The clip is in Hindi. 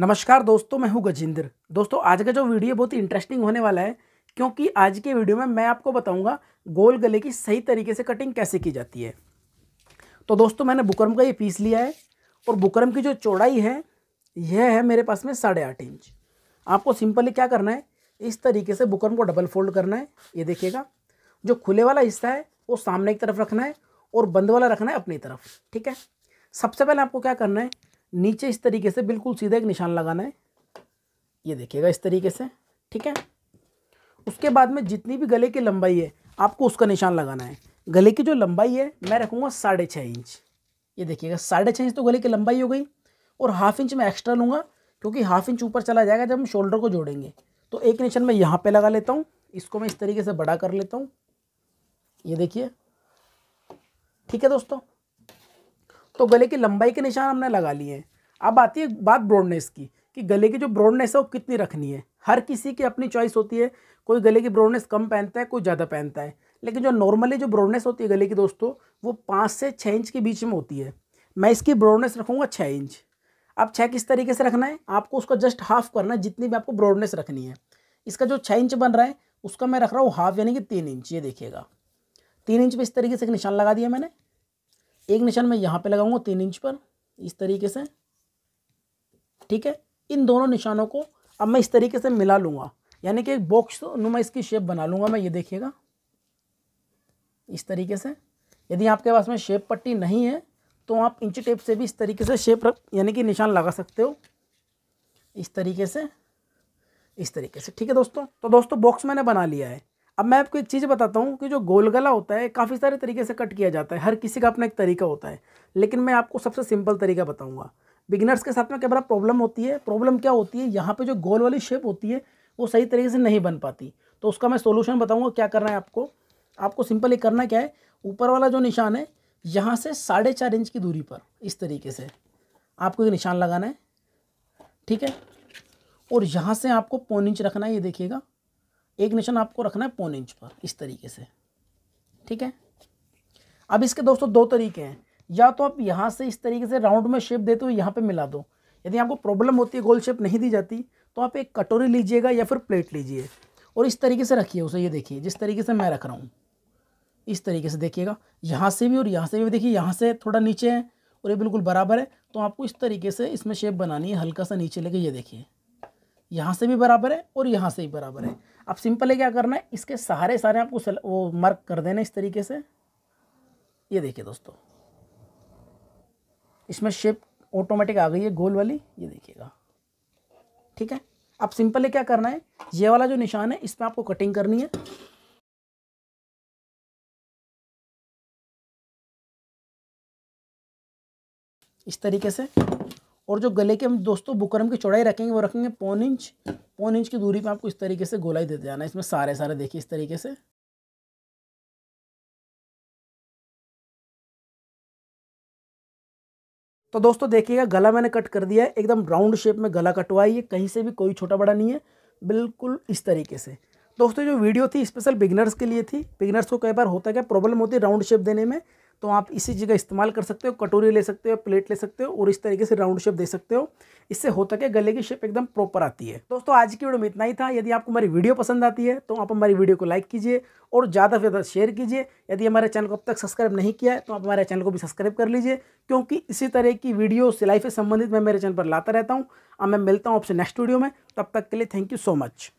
नमस्कार दोस्तों मैं हूं गजेंद्र दोस्तों आज का जो वीडियो बहुत ही इंटरेस्टिंग होने वाला है क्योंकि आज के वीडियो में मैं आपको बताऊंगा गोल गले की सही तरीके से कटिंग कैसे की जाती है तो दोस्तों मैंने बुकरम का ये पीस लिया है और बुकरम की जो चौड़ाई है यह है मेरे पास में साढ़े आठ इंच आपको सिंपली क्या करना है इस तरीके से बुकरम को डबल फोल्ड करना है ये देखिएगा जो खुले वाला हिस्सा है वो सामने की तरफ रखना है और बंद वाला रखना है अपनी तरफ ठीक है सबसे पहले आपको क्या करना है नीचे इस तरीके से बिल्कुल सीधा एक निशान लगाना है ये देखिएगा इस तरीके से ठीक है उसके बाद में जितनी भी गले की लंबाई है आपको उसका निशान लगाना है गले की जो लंबाई है मैं रखूँगा साढ़े छः इंच ये देखिएगा साढ़े छः इंच तो गले की लंबाई हो गई और हाफ इंच मैं एक्स्ट्रा लूँगा क्योंकि हाफ इंच ऊपर चला जाएगा जब हम शोल्डर को जोड़ेंगे तो एक निशान मैं यहाँ पर लगा लेता हूँ इसको मैं इस तरीके से बड़ा कर लेता हूँ ये देखिए ठीक है दोस्तों तो गले की लंबाई के निशान हमने लगा लिए हैं अब आती है बात ब्रॉडनेस की कि गले की जो ब्रॉडनेस है वो कितनी रखनी है हर किसी की अपनी चॉइस होती है कोई गले की ब्रॉडनेस कम पहनता है कोई ज़्यादा पहनता है लेकिन जो नॉर्मली जो ब्रॉडनेस होती है गले की दोस्तों वो पाँच से छः इंच के बीच में होती है मैं इसकी ब्रॉडनेस रखूँगा छः इंच अब छः किस तरीके से रखना है आपको उसका जस्ट हाफ करना है जितनी भी आपको ब्रॉडनेस रखनी है इसका जो छः इंच बन रहा है उसका मैं रख रहा हूँ हाफ यानी कि तीन इंच ये देखिएगा तीन इंच पे इस तरीके से एक निशान लगा दिया मैंने एक निशान मैं यहाँ पे लगाऊंगा तीन इंच पर इस तरीके से ठीक है इन दोनों निशानों को अब मैं इस तरीके से मिला लूँगा यानी कि एक बॉक्स तो नुमा इसकी शेप बना लूँगा मैं ये देखिएगा इस तरीके से यदि आपके पास में शेप पट्टी नहीं है तो आप इंची टेप से भी इस तरीके से शेप रख यानी कि निशान लगा सकते हो इस तरीके से इस तरीके से ठीक है दोस्तों तो दोस्तों बॉक्स मैंने बना लिया है अब मैं आपको एक चीज़ बताता हूँ कि जो गोल गला होता है काफ़ी सारे तरीके से कट किया जाता है हर किसी का अपना एक तरीका होता है लेकिन मैं आपको सबसे सिंपल तरीका बताऊँगा बिगिनर्स के साथ में कैमरा प्रॉब्लम होती है प्रॉब्लम क्या होती है यहाँ पर जो गोल वाली शेप होती है वो सही तरीके से नहीं बन पाती तो उसका मैं सोल्यूशन बताऊँगा क्या करना है आपको आपको सिंपल ये करना क्या है ऊपर वाला जो निशान है यहाँ से साढ़े चार इंच की दूरी पर इस तरीके से आपको ये निशान लगाना है ठीक है और यहाँ से आपको पौन इंच रखना है ये देखिएगा एक निशान आपको रखना है पौन इंच पर इस तरीके से ठीक है अब इसके दोस्तों दो तरीके हैं या तो आप यहाँ से इस तरीके से राउंड में शेप देते हो यहाँ पे मिला दो यदि आपको प्रॉब्लम होती है गोल शेप नहीं दी जाती तो आप एक कटोरी लीजिएगा या फिर प्लेट लीजिए और इस तरीके से रखिए उसे ये देखिए जिस तरीके से मैं रख रहा हूँ इस तरीके से देखिएगा यहाँ से भी और यहाँ से भी देखिए यहाँ से थोड़ा नीचे है और ये बिल्कुल बराबर है तो आपको इस तरीके से इसमें शेप बनानी है हल्का सा नीचे लेके ये देखिए यहाँ से भी बराबर है और यहाँ से भी बराबर है अब सिंपल है क्या करना है इसके सहारे सारे आपको वो मार्क कर देना इस तरीके से ये देखिए दोस्तों इसमें शेप ऑटोमेटिक आ गई है गोल वाली ये देखिएगा ठीक है अब सिंपल है क्या करना है ये वाला जो निशान है इसमें आपको कटिंग करनी है इस तरीके से और जो गले के हम दोस्तों बुकरम की चौड़ाई रखेंगे वो रखेंगे पौन इंच पौन इंच की दूरी पे आपको इस तरीके से गोलाई देते जाना इसमें सारे सारे देखिए इस तरीके से तो दोस्तों देखिएगा गला मैंने कट कर दिया है एकदम राउंड शेप में गला कटवाई है कहीं से भी कोई छोटा बड़ा नहीं है बिल्कुल इस तरीके से दोस्तों जो वीडियो थी स्पेशल बिगनर्स के लिए थी बिगनर्स को कई बार होता है क्या प्रॉब्लम होती है राउंड शेप देने में तो आप इसी जगह इस्तेमाल कर सकते हो कटोरी ले सकते हो प्लेट ले सकते हो और इस तरीके से राउंड शेप दे सकते हो इससे होता क्या गले की शेप एकदम प्रॉपर आती है दोस्तों आज की वीडियो में इतना ही था यदि आपको हमारी वीडियो पसंद आती है तो आप हमारी वीडियो को लाइक कीजिए और ज़्यादा से ज़्यादा शेयर कीजिए यदि हमारे चैनल को अब तक सब्सक्राइब नहीं किया है तो आप हमारे चैनल को भी सब्सक्राइब कर लीजिए क्योंकि इसी तरह की वीडियो सिलाई से संबंधित मैं मेरे चैनल पर लाता रहता हूँ अब मैं मिलता हूँ आपसे नेक्स्ट वीडियो में तब तक के लिए थैंक यू सो मच